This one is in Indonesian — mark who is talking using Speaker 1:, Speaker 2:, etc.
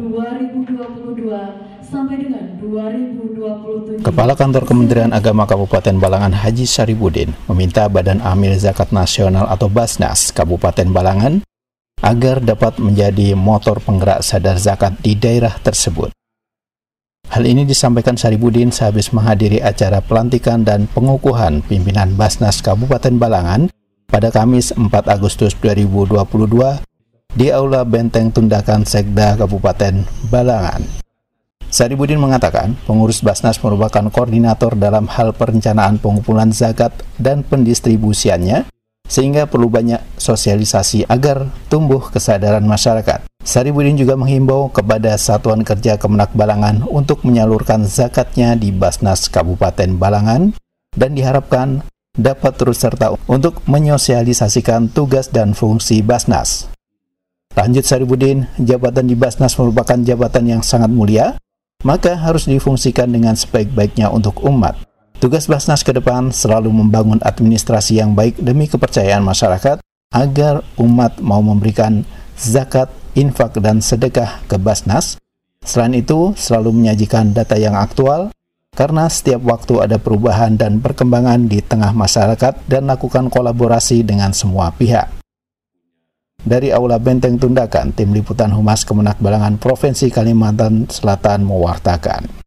Speaker 1: 2022 sampai dengan 2027. Kepala Kantor
Speaker 2: Kementerian Agama Kabupaten Balangan Haji Saribudin meminta Badan Amil Zakat Nasional atau Basnas Kabupaten Balangan agar dapat menjadi motor penggerak sadar zakat di daerah tersebut. Hal ini disampaikan Saribudin sehabis menghadiri acara pelantikan dan pengukuhan pimpinan Basnas Kabupaten Balangan pada Kamis 4 Agustus 2022 di Aula Benteng Tundakan Sekda Kabupaten Balangan. Saribudin mengatakan, pengurus Basnas merupakan koordinator dalam hal perencanaan pengumpulan zakat dan pendistribusiannya, sehingga perlu banyak sosialisasi agar tumbuh kesadaran masyarakat. Saribudin juga menghimbau kepada Satuan Kerja Kemenak Balangan untuk menyalurkan zakatnya di Basnas Kabupaten Balangan dan diharapkan dapat terus serta untuk menyosialisasikan tugas dan fungsi Basnas. Lanjut Saribudin, jabatan di Basnas merupakan jabatan yang sangat mulia, maka harus difungsikan dengan sebaik-baiknya untuk umat. Tugas Basnas ke depan selalu membangun administrasi yang baik demi kepercayaan masyarakat agar umat mau memberikan zakat, infak, dan sedekah ke Basnas. Selain itu, selalu menyajikan data yang aktual karena setiap waktu ada perubahan dan perkembangan di tengah masyarakat dan lakukan kolaborasi dengan semua pihak. Dari Aula Benteng Tundakan, Tim Liputan Humas Kemenak Balangan Provinsi Kalimantan Selatan mewartakan.